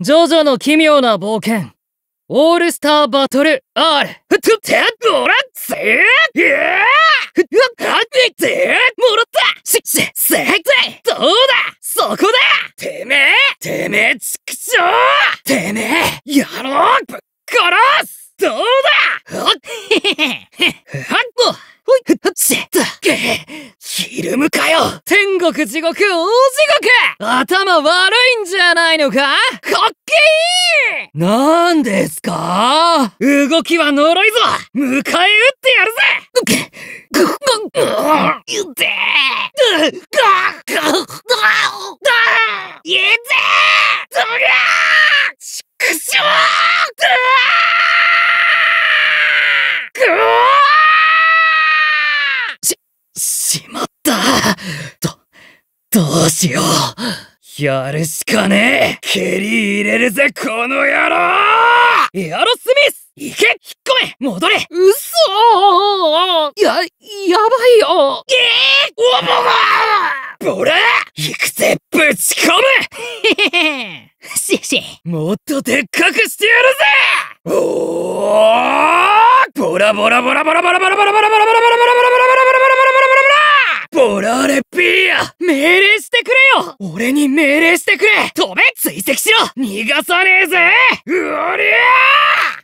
ジョジョの奇妙な冒険、オールスターバトル R! ふとてごらっせーやーふとかっててもらったし、し、せーてどうだそこだてめえてめえちくしょうてめえ野郎ぶっ殺すどうだはっへへへへはっほいふっちっとけフィルムかよ天国地獄大地獄頭悪いんじゃないのかかっけーなんですか動きは呪いぞ迎え撃ってやるぜぐっぐっゆっーぐっぐっぐっゆでーそりゃーちくしょーぐーぐーどうしよう。やるしかねえ蹴り入れるぜ、この野郎エアロスミス行け引っ込め戻れ嘘ーや、やばいよええー、おぼがーボラ、行くぜぶち込むへへへシェシもっとでっかくしてやるぜおーボラボラボラボラボラボラボラボラボラボラボラボラボラボラ俺ラれレピーヤ命令してくれよ俺に命令してくれ飛べ追跡しろ逃がさねえぜうおりゃー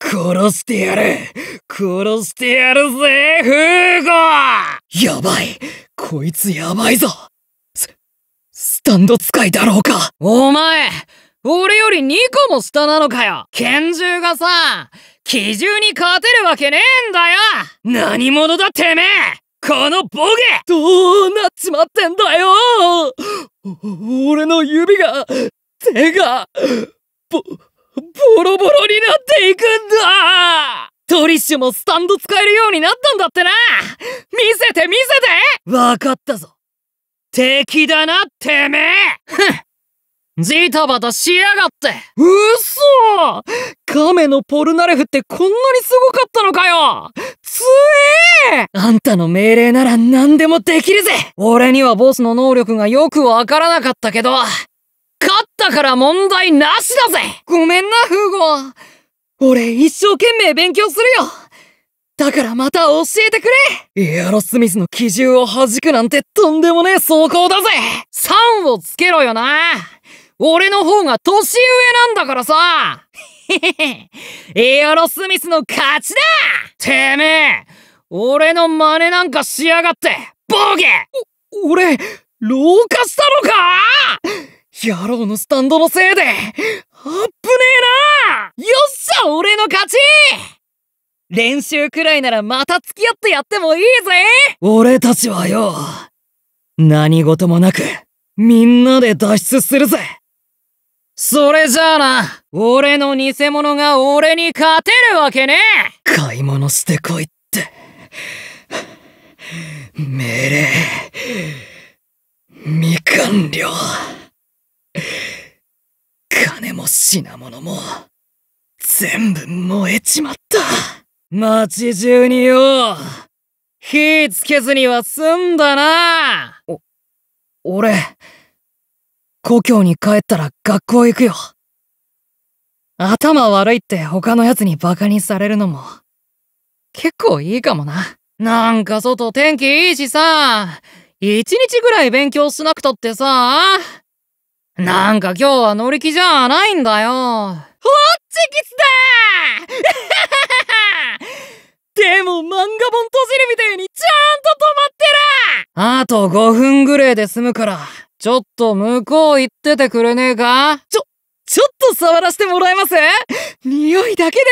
殺してやる殺してやるぜフーゴやばいこいつやばいぞス、スタンド使いだろうかお前俺より2個も下なのかよ拳銃がさ、奇獣に勝てるわけねえんだよ何者だてめえこのボケどうなっちまってんだよ俺の指が、手が、ぼ、ボロボロになっていくんだトリッシュもスタンド使えるようになったんだってな見せて見せてわかったぞ敵だなてめえ ジタバタしやがってうそ亀のポルナレフってこんなにすごかったのかよつえあんたの命令なら何でもできるぜ俺にはボスの能力がよくわからなかったけど、勝ったから問題なしだぜごめんな、フーゴ。俺一生懸命勉強するよ。だからまた教えてくれエアロスミスの基準を弾くなんてとんでもねえ走行だぜ !3 をつけろよな俺の方が年上なんだからさエアロスミスの勝ちだてめえ俺の真似なんかしやがってボケお、俺、老化したのか野郎のスタンドのせいで、あっぶねえなよっしゃ俺の勝ち練習くらいならまた付き合ってやってもいいぜ俺たちはよ、何事もなく、みんなで脱出するぜそれじゃあな、俺の偽物が俺に勝てるわけね買い物してこいって。命令、未完了。金も品物も、全部燃えちまった。街中によ、火つけずには済んだな。お、俺、故郷に帰ったら学校行くよ。頭悪いって他の奴にバカにされるのも、結構いいかもな。なんか外天気いいしさ、一日ぐらい勉強しなくたってさ、なんか今日は乗り気じゃないんだよ。ホッチキスだ でも漫画本閉じるみたいにちゃんと止まってるあと5分ぐらいで済むから、ちょっと向こう行っててくれねえかちょ、ちょっと触らせてもらえます匂いだけで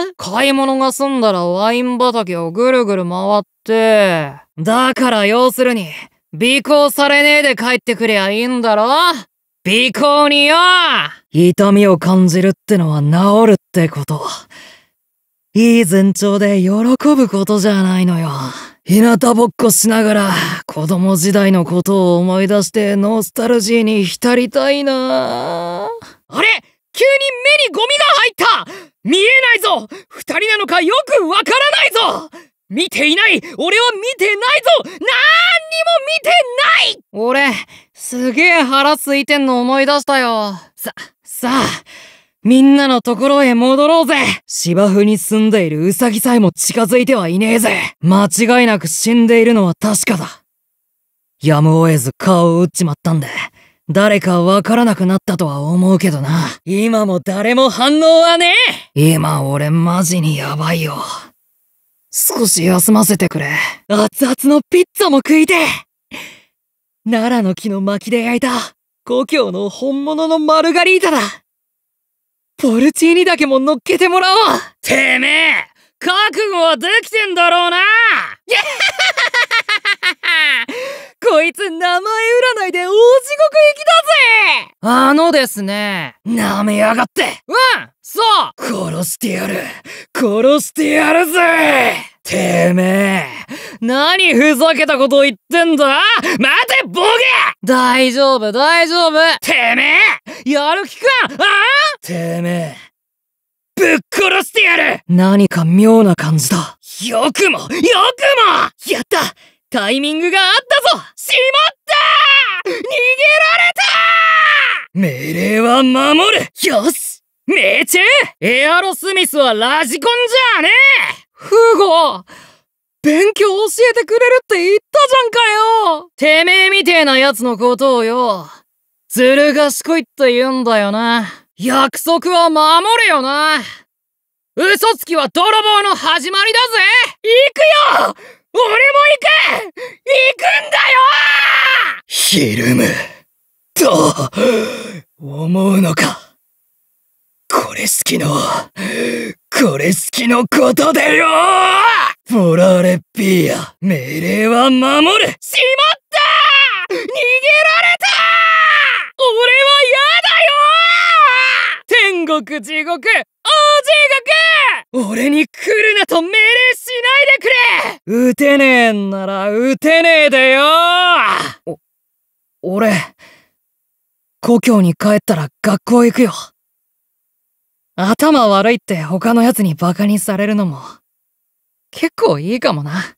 も買い物が済んだらワイン畑をぐるぐる回って、だから要するに、尾行されねえで帰ってくりゃいいんだろ尾行によ痛みを感じるってのは治るってこと。いい前兆で喜ぶことじゃないのよ。日向ぼっこしながら子供時代のことを思い出してノスタルジーに浸りたいなあれ急に目にゴミが入った見えないぞ二人なのかよくわからないぞ見ていない俺は見てないぞ何にも見てない俺、すげえ腹すいてんの思い出したよ。さ、さあ、みんなのところへ戻ろうぜ芝生に住んでいるウサギさえも近づいてはいねえぜ間違いなく死んでいるのは確かだ。やむを得ず顔を打っちまったんで、誰かわからなくなったとは思うけどな。今も誰も反応はねえ今俺マジにやばいよ。少し休ませてくれ。熱々のピッツァも食いて奈良の木の薪で焼いた、故郷の本物のマルガリータだポルチーニだけも乗っけてもらおうてめえ覚悟はできてんだろうな こいつ名前占いで大地獄行きだぜあのですね舐めやがってうんそう殺してやる殺してやるぜてめえ何ふざけたこと言ってんだ待てボケ大丈夫大丈夫てめえやる気かああてめえぶっ殺してやる何か妙な感じだよくもよくもやったタイミングがあったぞしまった逃げられた命令は守るよし命中エアロスミスはラジコンじゃねえフーゴ勉強教えてくれるって言ったじゃんかよてめえみてえな奴のことをよ、ずる賢いって言うんだよな。約束は守れよな嘘つきは泥棒の始まりだぜ行くよ俺も行く行くんだよひるむと思うのかこれ好きのこれ好きのことでよボラレッピーや命令は守るしまった逃げられた俺は嫌だよ天国地獄大地獄俺に来るなと命令しないでくれ撃てねえんなら撃てねえでよお、俺、故郷に帰ったら学校行くよ。頭悪いって他の奴に馬鹿にされるのも、結構いいかもな。